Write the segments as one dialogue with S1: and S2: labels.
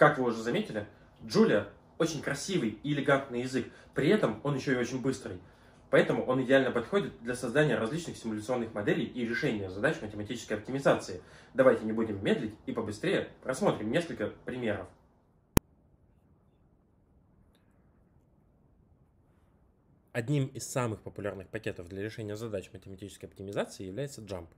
S1: как вы уже заметили, Джулия очень красивый и элегантный язык, при этом он еще и очень быстрый. Поэтому он идеально подходит для создания различных симуляционных моделей и решения задач математической оптимизации. Давайте не будем медлить и побыстрее рассмотрим несколько примеров. Одним из самых популярных пакетов для решения задач математической оптимизации является Jump.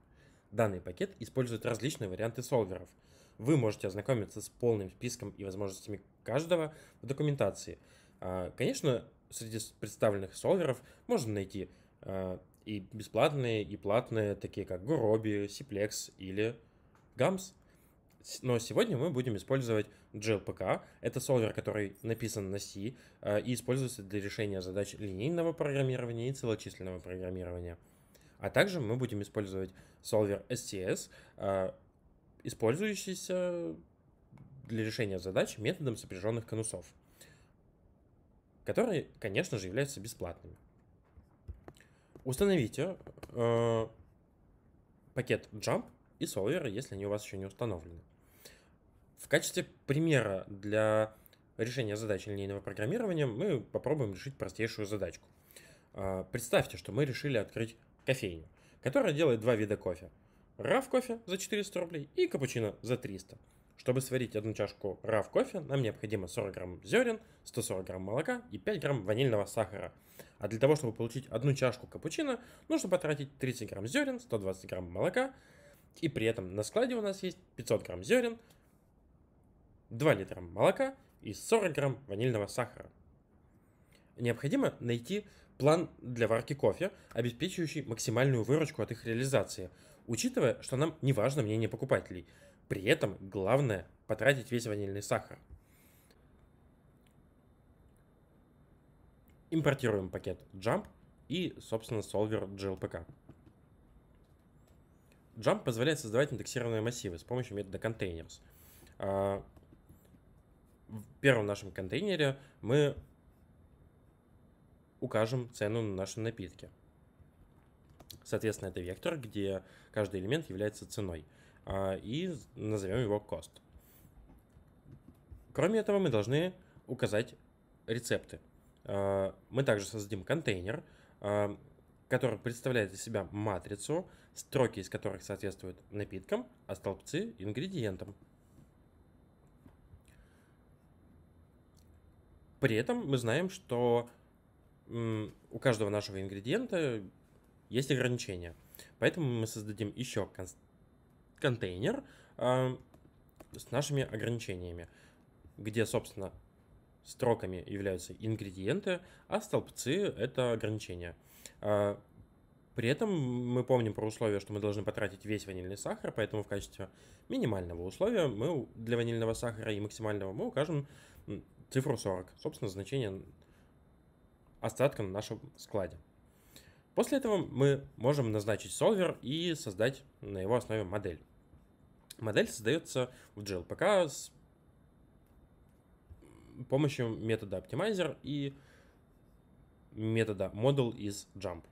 S1: Данный пакет использует различные варианты солверов – вы можете ознакомиться с полным списком и возможностями каждого в документации. А, конечно, среди представленных солверов можно найти а, и бесплатные, и платные, такие как Gurobi, CPLEX или Gams. Но сегодня мы будем использовать GLPK. Это солвер, который написан на C а, и используется для решения задач линейного программирования и целочисленного программирования. А также мы будем использовать солвер STS, использующийся для решения задач методом сопряженных конусов, которые, конечно же, являются бесплатными. Установите э, пакет Jump и Solver, если они у вас еще не установлены. В качестве примера для решения задач линейного программирования мы попробуем решить простейшую задачку. Э, представьте, что мы решили открыть кофейню, которая делает два вида кофе – рав кофе за 400 рублей и капучино за 300. Чтобы сварить одну чашку рав кофе, нам необходимо 40 грамм зерен, 140 грамм молока и 5 грамм ванильного сахара. А для того, чтобы получить одну чашку капучино, нужно потратить 30 грамм зерен, 120 грамм молока, и при этом на складе у нас есть 500 грамм зерен, 2 литра молока и 40 грамм ванильного сахара. Необходимо найти план для варки кофе, обеспечивающий максимальную выручку от их реализации – учитывая, что нам не важно мнение покупателей. При этом главное потратить весь ванильный сахар. Импортируем пакет Jump и, собственно, solver GLPK. Jump позволяет создавать индексированные массивы с помощью метода containers. А, в первом нашем контейнере мы укажем цену на наши напитки. Соответственно, это вектор, где каждый элемент является ценой. А, и назовем его cost. Кроме этого, мы должны указать рецепты. А, мы также создадим контейнер, а, который представляет из себя матрицу, строки из которых соответствуют напиткам, а столбцы – ингредиентам. При этом мы знаем, что у каждого нашего ингредиента есть ограничения. Поэтому мы создадим еще кон контейнер э, с нашими ограничениями, где, собственно, строками являются ингредиенты, а столбцы — это ограничения. Э, при этом мы помним про условие, что мы должны потратить весь ванильный сахар, поэтому в качестве минимального условия мы для ванильного сахара и максимального мы укажем цифру 40, собственно, значение остатка на нашем складе. После этого мы можем назначить солвер и создать на его основе модель. Модель создается в GLPK с помощью метода optimizer и метода model из jump.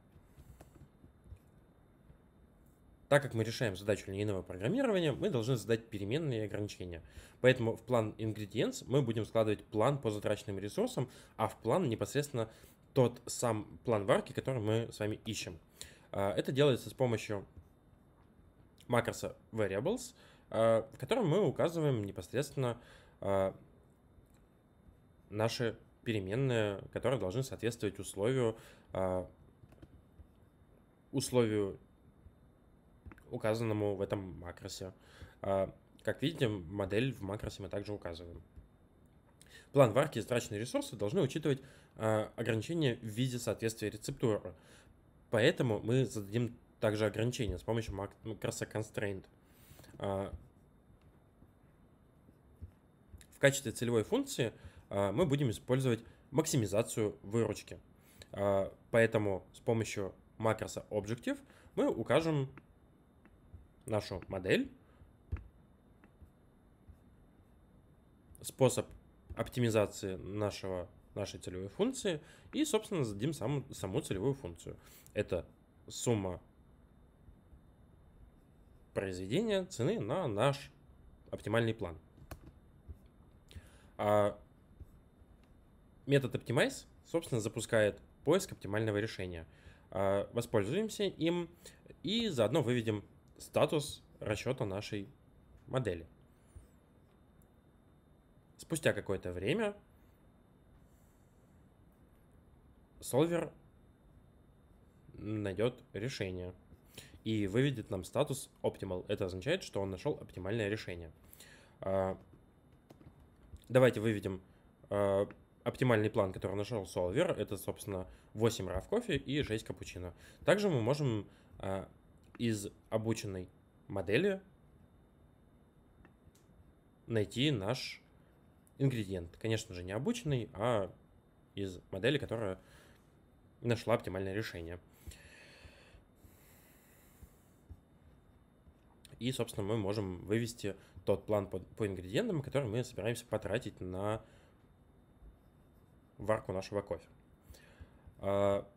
S1: Так как мы решаем задачу линейного программирования, мы должны задать переменные ограничения. Поэтому в план ingredients мы будем складывать план по затраченным ресурсам, а в план непосредственно тот сам план варки, который мы с вами ищем. А, это делается с помощью макроса variables, в а, котором мы указываем непосредственно а, наши переменные, которые должны соответствовать условию, условию указанному в этом макросе. Как видите, модель в макросе мы также указываем. План варки и затраченные ресурсы должны учитывать э, ограничения в виде соответствия рецептуры. Поэтому мы зададим также ограничения с помощью макроса ну, constraint. Э, в качестве целевой функции э, мы будем использовать максимизацию выручки. Э, поэтому с помощью макроса Objective мы укажем нашу модель, способ оптимизации нашего, нашей целевой функции и, собственно, зададим саму, саму целевую функцию. Это сумма произведения цены на наш оптимальный план. А метод Optimize, собственно, запускает поиск оптимального решения. А воспользуемся им и заодно выведем статус расчета нашей модели. Спустя какое-то время Solver найдет решение и выведет нам статус Optimal. Это означает, что он нашел оптимальное решение. А, давайте выведем а, оптимальный план, который нашел Solver. Это, собственно, 8 рав кофе и 6 капучино. Также мы можем а, из обученной модели найти наш ингредиент. Конечно же, не обычный, а из модели, которая нашла оптимальное решение. И, собственно, мы можем вывести тот план по, по ингредиентам, который мы собираемся потратить на варку нашего кофе. А,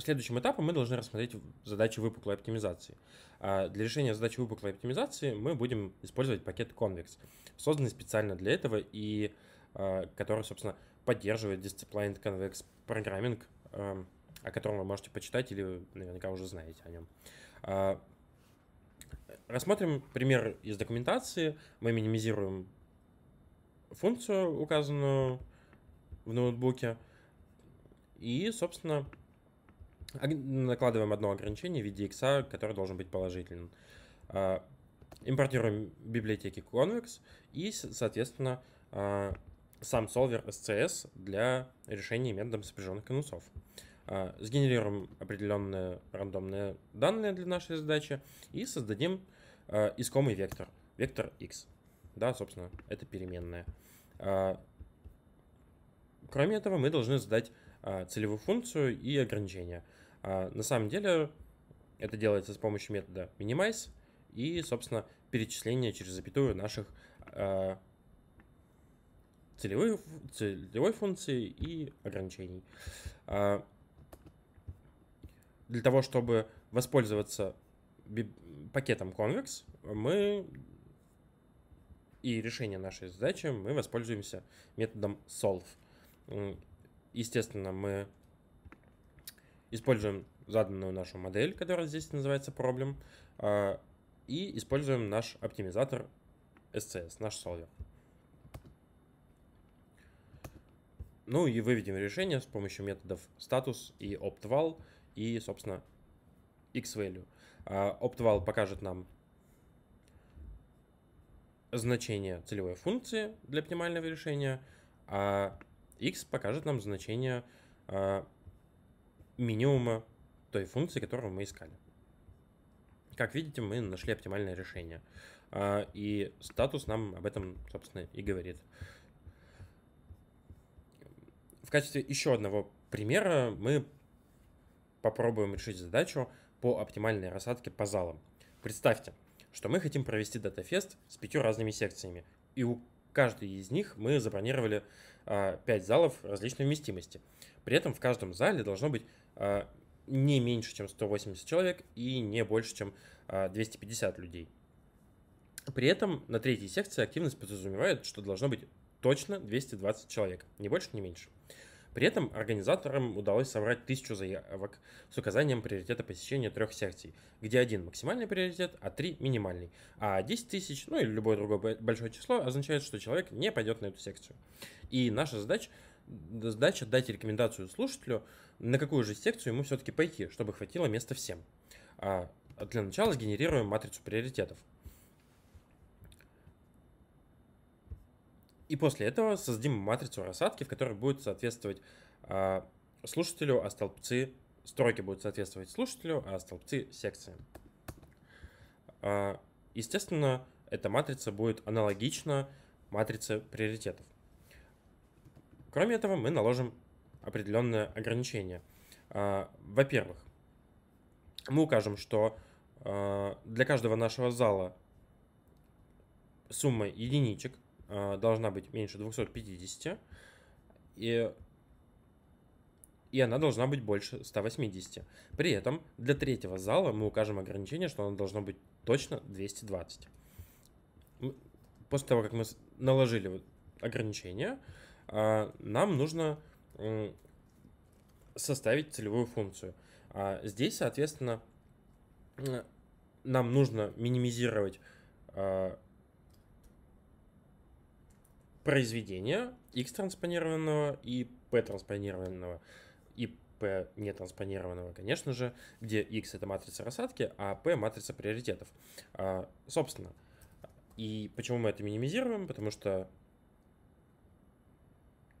S1: следующим этапом мы должны рассмотреть задачи выпуклой оптимизации. А для решения задачи выпуклой оптимизации мы будем использовать пакет Convex, созданный специально для этого и а, который, собственно, поддерживает Disciplined Convex Programming, эм, о котором вы можете почитать или наверняка уже знаете о нем. А, рассмотрим пример из документации. Мы минимизируем функцию, указанную в ноутбуке, и, собственно, накладываем одно ограничение в виде X, который должен быть положительным. А, импортируем библиотеки Convex и, соответственно, а, сам солвер SCS для решения методом сопряженных конусов. А, сгенерируем определенные рандомные данные для нашей задачи и создадим искомый вектор, вектор x. Да, собственно, это переменная. Кроме этого, мы должны задать целевую функцию и ограничения – а, на самом деле это делается с помощью метода minimize и, собственно, перечисление через запятую наших а, целевой, целевой функции и ограничений. А, для того, чтобы воспользоваться пакетом Convex, мы и решение нашей задачи мы воспользуемся методом solve. Естественно, мы Используем заданную нашу модель, которая здесь называется problem, а, и используем наш оптимизатор SCS, наш Solver. Ну и выведем решение с помощью методов status и optval и, собственно, XValue. А, optval покажет нам значение целевой функции для оптимального решения, а x покажет нам значение а, минимума той функции, которую мы искали. Как видите, мы нашли оптимальное решение. А, и статус нам об этом, собственно, и говорит. В качестве еще одного примера мы попробуем решить задачу по оптимальной рассадке по залам. Представьте, что мы хотим провести датафест с пятью разными секциями, и у каждой из них мы забронировали а, 5 залов различной вместимости. При этом в каждом зале должно быть а, не меньше, чем 180 человек и не больше, чем 250 а, людей. При этом на третьей секции активность подразумевает, что должно быть точно 220 человек, не больше, не меньше. При этом организаторам удалось собрать тысячу заявок с указанием приоритета посещения трех секций, где один максимальный приоритет, а три минимальный. А 10 тысяч, ну или любое другое большое число, означает, что человек не пойдет на эту секцию. И наша задача, задача дать рекомендацию слушателю, на какую же секцию ему все-таки пойти, чтобы хватило места всем. А, а для начала сгенерируем матрицу приоритетов. И после этого создадим матрицу рассадки, в которой будет соответствовать а, слушателю, а столбцы строки будут соответствовать слушателю, а столбцы секции. А, естественно, эта матрица будет аналогична матрице приоритетов. Кроме этого, мы наложим определенное ограничение. А, во-первых, мы укажем, что а, для каждого нашего зала сумма единичек а, должна быть меньше 250, и, и она должна быть больше 180. При этом для третьего зала мы укажем ограничение, что оно должно быть точно 220. После того, как мы наложили ограничение, нам нужно составить целевую функцию. А здесь, соответственно, нам нужно минимизировать а, произведение X транспонированного и P транспонированного и P нетранспонированного, конечно же, где X это матрица рассадки, а P матрица приоритетов. А, собственно, и почему мы это минимизируем? Потому что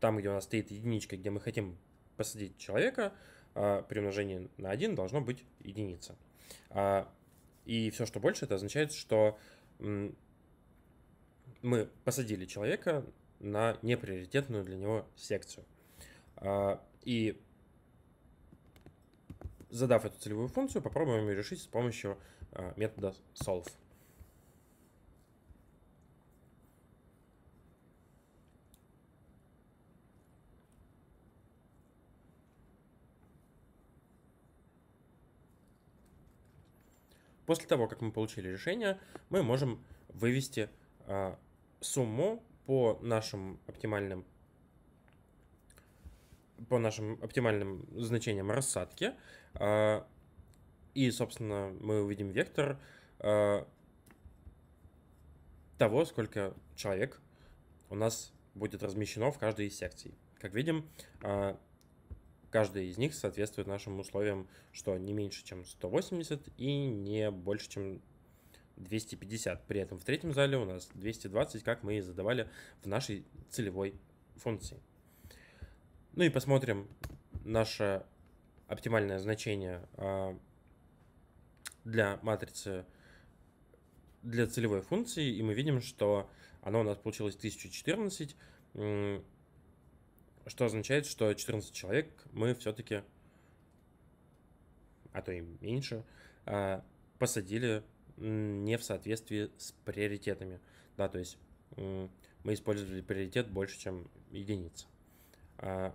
S1: там, где у нас стоит единичка, где мы хотим посадить человека, а, при умножении на 1 должно быть единица. А, и все, что больше, это означает, что мы посадили человека на неприоритетную для него секцию. А, и задав эту целевую функцию, попробуем ее решить с помощью метода solve. После того, как мы получили решение, мы можем вывести э, сумму по нашим оптимальным по нашим оптимальным значениям рассадки. Э, и, собственно, мы увидим вектор э, того, сколько человек у нас будет размещено в каждой из секций. Как видим, э, Каждый из них соответствует нашим условиям, что не меньше, чем 180 и не больше, чем 250. При этом в третьем зале у нас 220, как мы и задавали в нашей целевой функции. Ну и посмотрим наше оптимальное значение а, для матрицы для целевой функции, и мы видим, что оно у нас получилось 1014, что означает, что 14 человек мы все-таки, а то и меньше, а, посадили не в соответствии с приоритетами. Да, то есть мы использовали приоритет больше, чем единица. А,